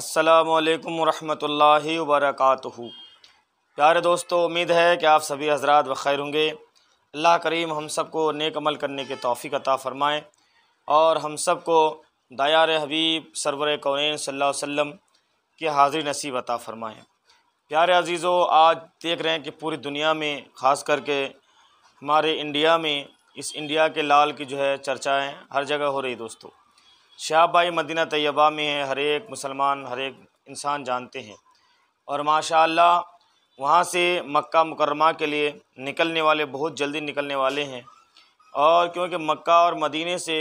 असलकम वरहि वरक प्यारे दोस्तों उम्मीद है कि आप सभी हजरात बखैर होंगे अल्लाह करीम हम सब को नेक अमल करने के तोफ़ी अता फ़रमाएँ और हम सब को हबीब सरवर कौन सल्लम की हाजिर नसीब अता फ़रमाएँ प्यारे अजीज़ों आज देख रहे हैं कि पूरी दुनिया में ख़ास करके हमारे इंडिया में इस इंडिया के लाल की जो है चर्चाएँ हर जगह हो रही दोस्तों शाहबाई मदीना तैयबा में है हर एक मुसलमान हर एक इंसान जानते हैं और माशा वहाँ से मक्का मुकरमा के लिए निकलने वाले बहुत जल्दी निकलने वाले हैं और क्योंकि मक्का और मदीने से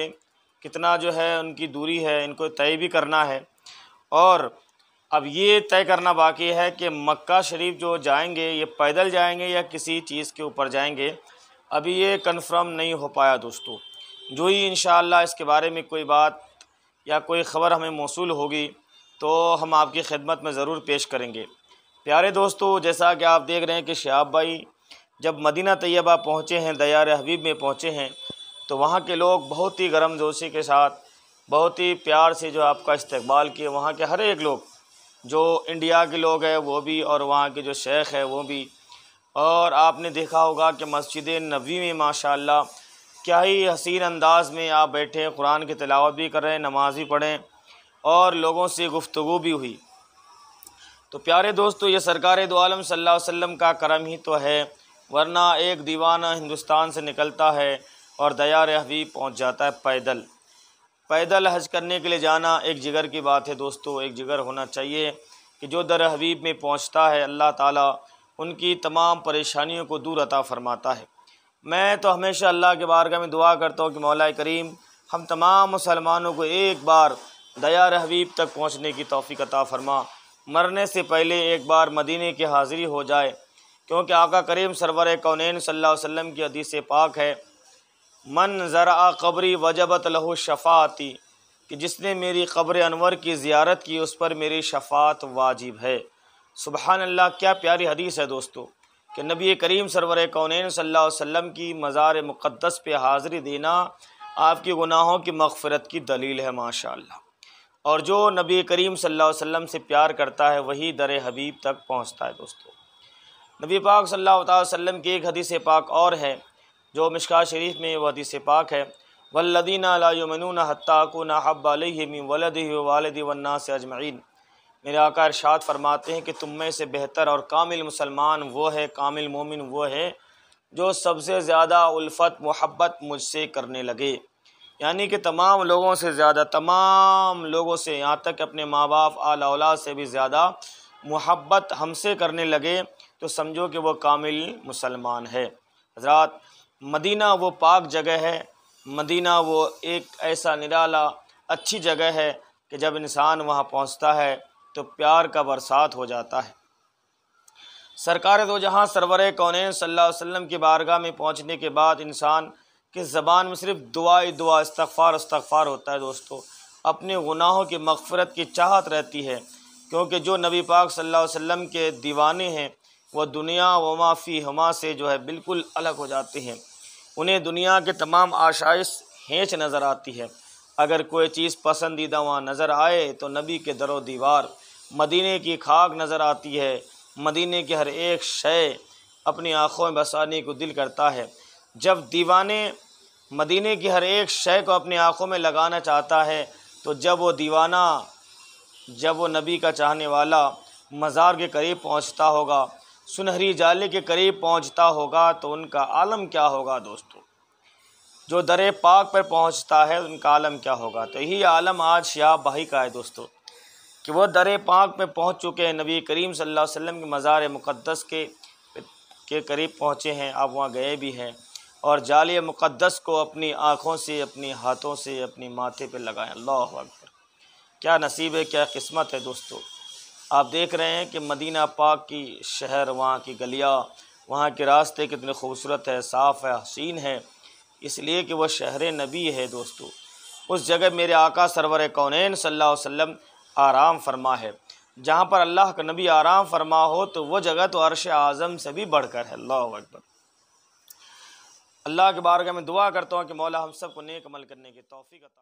कितना जो है उनकी दूरी है इनको तय भी करना है और अब ये तय करना बाकी है कि मक्का शरीफ जो जाएंगे ये पैदल जाएंगे या किसी चीज़ के ऊपर जाएंगे अभी ये कंफर्म नहीं हो पाया दोस्तों जो ही इन इसके बारे में कोई बात या कोई ख़बर हमें मौसू होगी तो हम आपकी खिदमत में ज़रूर पेश करेंगे प्यारे दोस्तों जैसा कि आप देख रहे हैं कि शहाब भाई जब मदीना तैयबा पहुँचे हैं दयार हबीब में पहुँचे हैं तो वहाँ के लोग बहुत ही गर्म जोशी के साथ बहुत ही प्यार से जो आपका इस्तबाल किए वहाँ के हर एक लोग जो इंडिया के लोग हैं वो भी और वहाँ के जो शेख है वो भी और आपने देखा होगा कि मस्जिद नबी में माशाल्लाह क्या ही हसीन अंदाज में आप बैठे कुरान की तलावत भी करें नमाज भी पढ़ें और लोगों से गुफ्तु भी हुई तो प्यारे दोस्तों ये सरकार दो आलम सल्ला वसम का करम ही तो है वरना एक दीवाना हिंदुस्तान से निकलता है और दया हबीब पहुँच जाता है पैदल पैदल हज करने के लिए जाना एक जिगर की बात है दोस्तों एक जिगर होना चाहिए कि जो दर हबीब में पहुँचता है अल्लाह ताला उनकी तमाम परेशानियों को दूर अता फ़रमाता है मैं तो हमेशा अल्लाह के बारगाह में दुआ करता हूँ कि मौला करीम हम तमाम मुसलमानों को एक बार दया रहवीब तक पहुँचने की तोफ़ी अता फरमा मरने से पहले एक बार मदीने की हाज़िरी हो जाए क्योंकि आका करीम सरवर कौन सल्ला वसम की हदीस पाक है मन ज़रा कब्री वजबत लहू शफ़ाती कि जिसने मेरी कब्र अनवर की ज़्यारत की उस पर मेरी शफ़ात वाजिब है सुबहान अल्लाह क्या प्यारी हदीस है दोस्तों कि नबी करीम सरवर कौन वसम की मज़ार मुक़दस पे हाज़िरी देना आपके गुनाहों की मगफ़रत की दलील है माशा और जो नबी करीम वसम से प्यार करता है वही दर हबीब तक पहुँचता है दोस्तों नबी पाक सल्ला वसम की एक हदीस पाक और है जो मिशका शरीफ में वह हदीस पाक है वल्लदीना लायमनून ना हब्बालम वलद वालद वन्ना से अजमैन मेरे आका इरशाद फरमाते हैं कि तुम में से बेहतर और कामिल मुसलमान वो है कामिल मोमिन वो है जो सबसे ज़्यादा उल्फत मोहब्बत मुझसे करने लगे यानी कि तमाम लोगों से ज़्यादा तमाम लोगों से यहाँ तक अपने माँ बाप आला औलाद से भी ज़्यादा मोहब्बत हमसे करने लगे तो समझो कि वह कामिल मुसलमान है हजरात मदीना वो पाक जगह है मदीना वो एक ऐसा निराला अच्छी जगह है कि जब इंसान वहाँ पहुँचता है तो प्यार का बरसात हो जाता है सरकार दो तो जहाँ सरवर कौन सल्लम की बारगाह में पहुँचने के बाद इंसान के ज़बान में सिर्फ दुआ दुआ इस्तफ़ार इस्तफ़ार होता है दोस्तों अपने गुनाहों की मफफ़रत की चाहत रहती है क्योंकि जो नबी पाक सल्लल्लाहु अलैहि वसल्लम के दीवाने हैं वह दुनिया व माफ़ी हमा से जो है बिल्कुल अलग हो जाते हैं उन्हें दुनिया के तमाम आशाइश हेंच नज़र आती है अगर कोई चीज़ पसंदीदा वहाँ नज़र आए तो नबी के दर दीवार मदीने की खाक नज़र आती है मदीने की हर एक शय अपनी आँखों में बसाने को दिल करता है जब दीवाने मदीने की हर एक शय को अपनी आँखों में लगाना चाहता है तो जब वो दीवाना जब वो नबी का चाहने वाला मज़ार के करीब पहुँचता होगा सुनहरी जाले के करीब पहुँचता होगा तो उनका आलम क्या होगा दोस्तों जो दर पाक पर पहुंचता है उनका आलम क्या होगा तो यही आलम आज शिया भाई का है दोस्तों कि वह दर पाक में पहुंच चुके हैं नबी करीम सल्लल्लाहु अलैहि वसल्लम के मज़ार मुक़दस के के करीब पहुंचे हैं आप वहाँ गए भी हैं और जाल मुक़दस को अपनी आँखों से अपने हाथों से अपने माथे पर लगाएं अल्लाह अकबर क्या नसीब है क्या किस्मत है दोस्तों आप देख रहे हैं कि मदीना पाक की शहर वहाँ की गलियाँ वहाँ के रास्ते कितने खूबसूरत है साफ़ है हसीन है इसलिए कि वह शहर नबी है दोस्तों उस जगह मेरे आका सरवर कौन सल्ला वसम आराम फरमा है जहाँ पर अल्लाह का नबी आराम फरमा हो तो वह जगह तो अरश आज़म से भी बढ़कर है अल्लाह अकबर अल्लाह के बारगाह में दुआ करता हूँ कि मौला हम सबको को अमल करने की तोफ़ी का